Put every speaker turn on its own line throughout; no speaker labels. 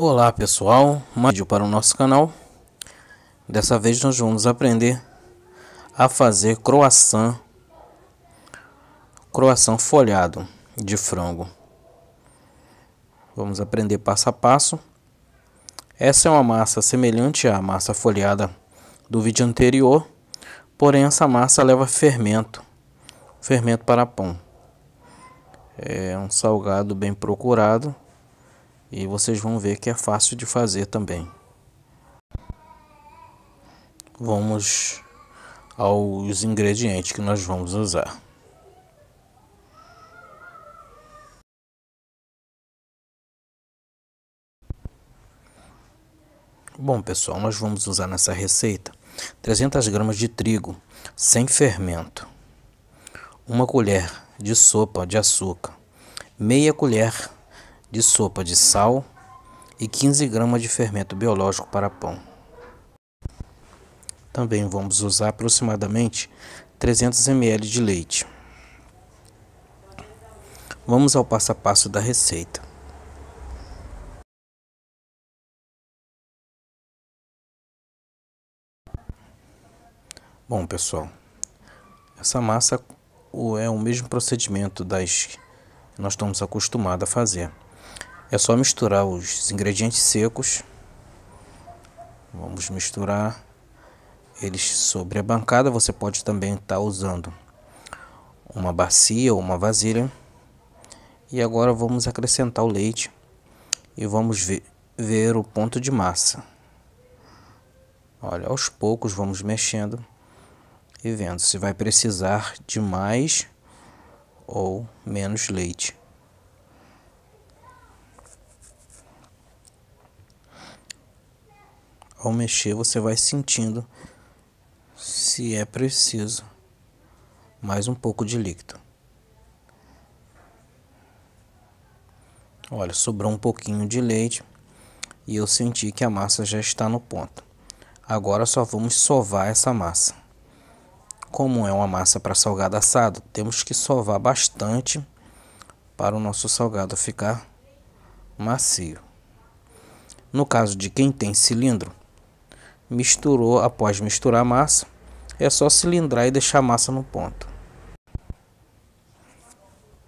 Olá pessoal, mais vídeo para o nosso canal. Dessa vez nós vamos aprender a fazer croissant, croissant folhado de frango. Vamos aprender passo a passo. Essa é uma massa semelhante à massa folhada do vídeo anterior, porém essa massa leva fermento, fermento para pão. É um salgado bem procurado e vocês vão ver que é fácil de fazer também. Vamos aos ingredientes que nós vamos usar. Bom pessoal, nós vamos usar nessa receita 300 gramas de trigo sem fermento, uma colher de sopa de açúcar, meia colher de sopa de sal e 15 gramas de fermento biológico para pão. Também vamos usar aproximadamente 300 ml de leite. Vamos ao passo a passo da receita. Bom, pessoal, essa massa é o mesmo procedimento das que nós estamos acostumados a fazer. É só misturar os ingredientes secos. Vamos misturar eles sobre a bancada. Você pode também estar tá usando uma bacia ou uma vasilha. E agora vamos acrescentar o leite e vamos ver, ver o ponto de massa. Olha, aos poucos vamos mexendo e vendo se vai precisar de mais ou menos leite. Ao mexer, você vai sentindo se é preciso mais um pouco de líquido. Olha, sobrou um pouquinho de leite e eu senti que a massa já está no ponto. Agora só vamos sovar essa massa. Como é uma massa para salgado assado, temos que sovar bastante para o nosso salgado ficar macio. No caso de quem tem cilindro, misturou, após misturar a massa, é só cilindrar e deixar a massa no ponto.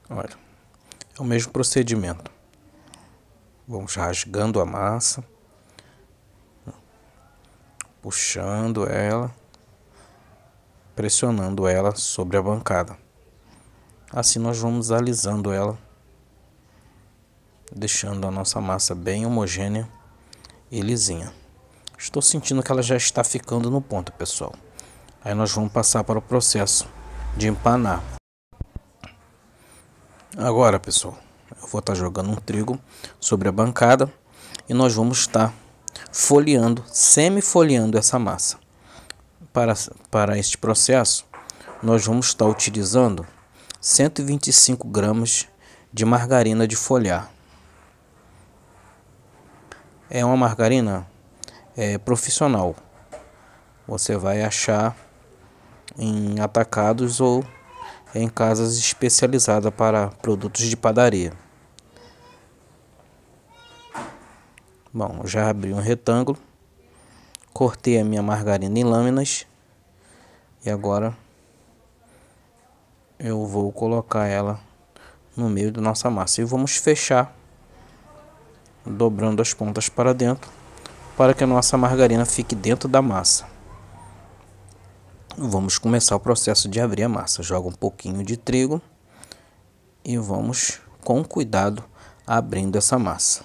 Olha, é o mesmo procedimento. Vamos rasgando a massa, puxando ela, pressionando ela sobre a bancada. Assim nós vamos alisando ela, deixando a nossa massa bem homogênea e lisinha. Estou sentindo que ela já está ficando no ponto, pessoal. Aí nós vamos passar para o processo de empanar. Agora, pessoal, eu vou estar tá jogando um trigo sobre a bancada e nós vamos estar tá folheando, semifolheando essa massa. Para, para este processo, nós vamos estar tá utilizando 125 gramas de margarina de folhar. É uma margarina é, profissional. Você vai achar em atacados ou em casas especializadas para produtos de padaria. Bom, já abri um retângulo, cortei a minha margarina em lâminas e agora eu vou colocar ela no meio da nossa massa e vamos fechar dobrando as pontas para dentro para que a nossa margarina fique dentro da massa. Vamos começar o processo de abrir a massa. Joga um pouquinho de trigo e vamos com cuidado abrindo essa massa.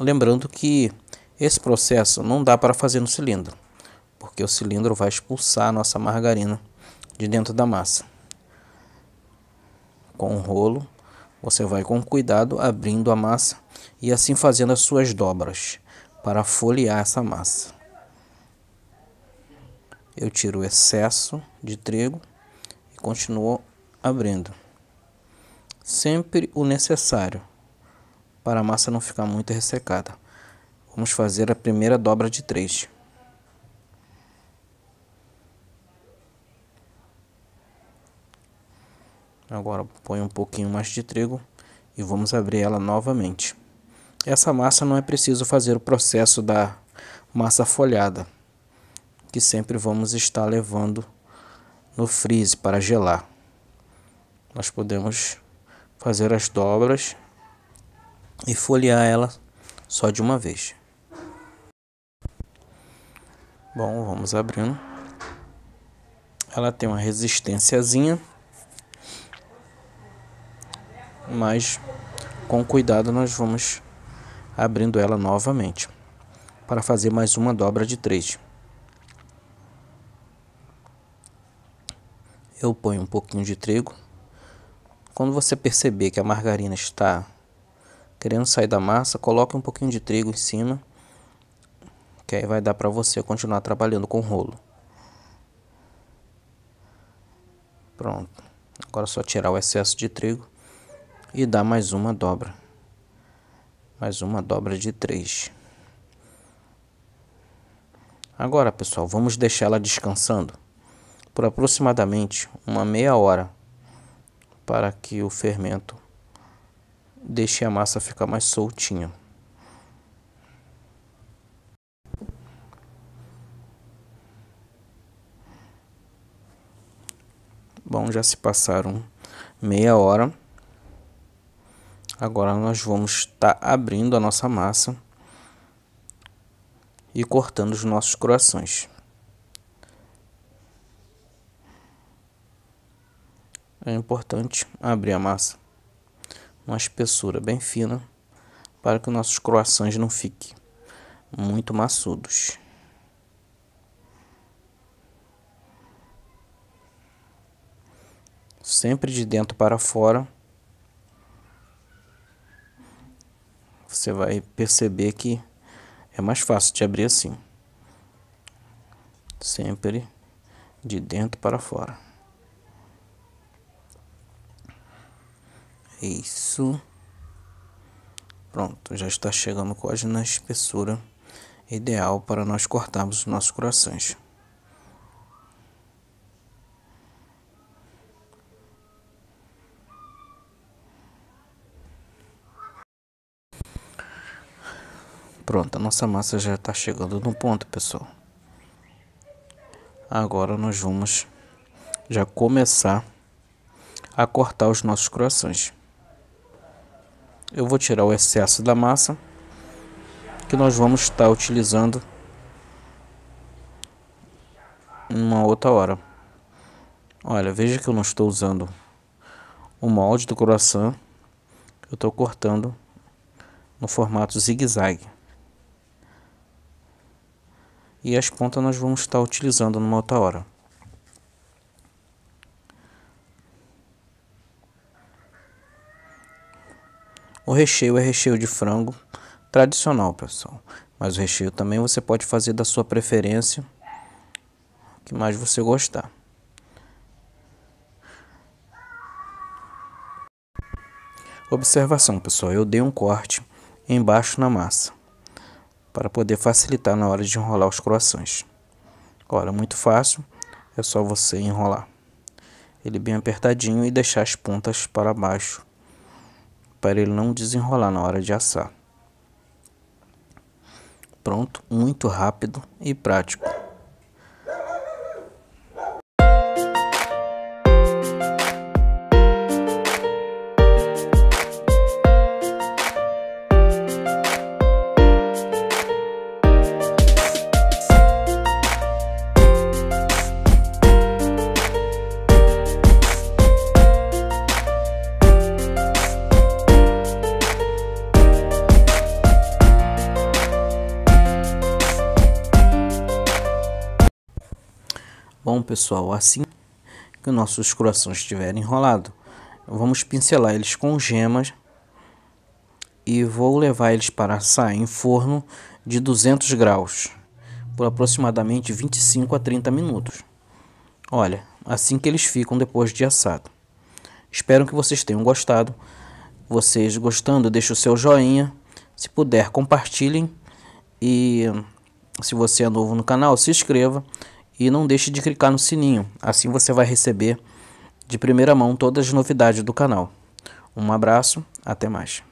Lembrando que esse processo não dá para fazer no cilindro, porque o cilindro vai expulsar a nossa margarina de dentro da massa. Com o rolo, você vai com cuidado abrindo a massa e assim fazendo as suas dobras para folhear essa massa. Eu tiro o excesso de trigo e continuo abrindo. Sempre o necessário para a massa não ficar muito ressecada. Vamos fazer a primeira dobra de 3. Agora põe um pouquinho mais de trigo e vamos abrir ela novamente. Essa massa não é preciso fazer o processo da massa folhada, que sempre vamos estar levando no freeze para gelar. Nós podemos fazer as dobras e folhear ela só de uma vez. Bom, vamos abrindo. Ela tem uma resistênciazinha, mas com cuidado nós vamos abrindo ela novamente para fazer mais uma dobra de 3. Eu ponho um pouquinho de trigo. Quando você perceber que a margarina está querendo sair da massa, coloque um pouquinho de trigo em cima, que aí vai dar para você continuar trabalhando com o rolo. Pronto. Agora é só tirar o excesso de trigo e dar mais uma dobra mais uma dobra de 3. Agora, pessoal, vamos deixá-la descansando por aproximadamente uma meia hora para que o fermento deixe a massa ficar mais soltinha. Bom, já se passaram meia hora Agora nós vamos estar tá abrindo a nossa massa e cortando os nossos croissants. É importante abrir a massa uma espessura bem fina para que nossos croissants não fiquem muito maçudos. Sempre de dentro para fora você vai perceber que é mais fácil de abrir assim. Sempre de dentro para fora. É isso. Pronto, já está chegando quase na espessura ideal para nós cortarmos os nossos corações. Pronto, a nossa massa já está chegando no ponto, pessoal. Agora nós vamos já começar a cortar os nossos croissants. Eu vou tirar o excesso da massa que nós vamos estar tá utilizando uma outra hora. Olha, veja que eu não estou usando o molde do croissant, eu estou cortando no formato zigue-zague e as pontas nós vamos estar utilizando numa outra hora. O recheio é recheio de frango tradicional, pessoal. Mas o recheio também você pode fazer da sua preferência, o que mais você gostar. Observação, pessoal, eu dei um corte embaixo na massa para poder facilitar na hora de enrolar os croissants. Olha, muito fácil, é só você enrolar ele bem apertadinho e deixar as pontas para baixo, para ele não desenrolar na hora de assar. Pronto, muito rápido e prático. Bom, pessoal, assim que os nossos corações estiverem enrolado, vamos pincelar eles com gemas e vou levar eles para assar em forno de 200 graus por aproximadamente 25 a 30 minutos. Olha, assim que eles ficam depois de assado. Espero que vocês tenham gostado. Vocês gostando, deixe o seu joinha. Se puder, compartilhem. E se você é novo no canal, se inscreva e não deixe de clicar no sininho, assim você vai receber de primeira mão todas as novidades do canal. Um abraço, até mais.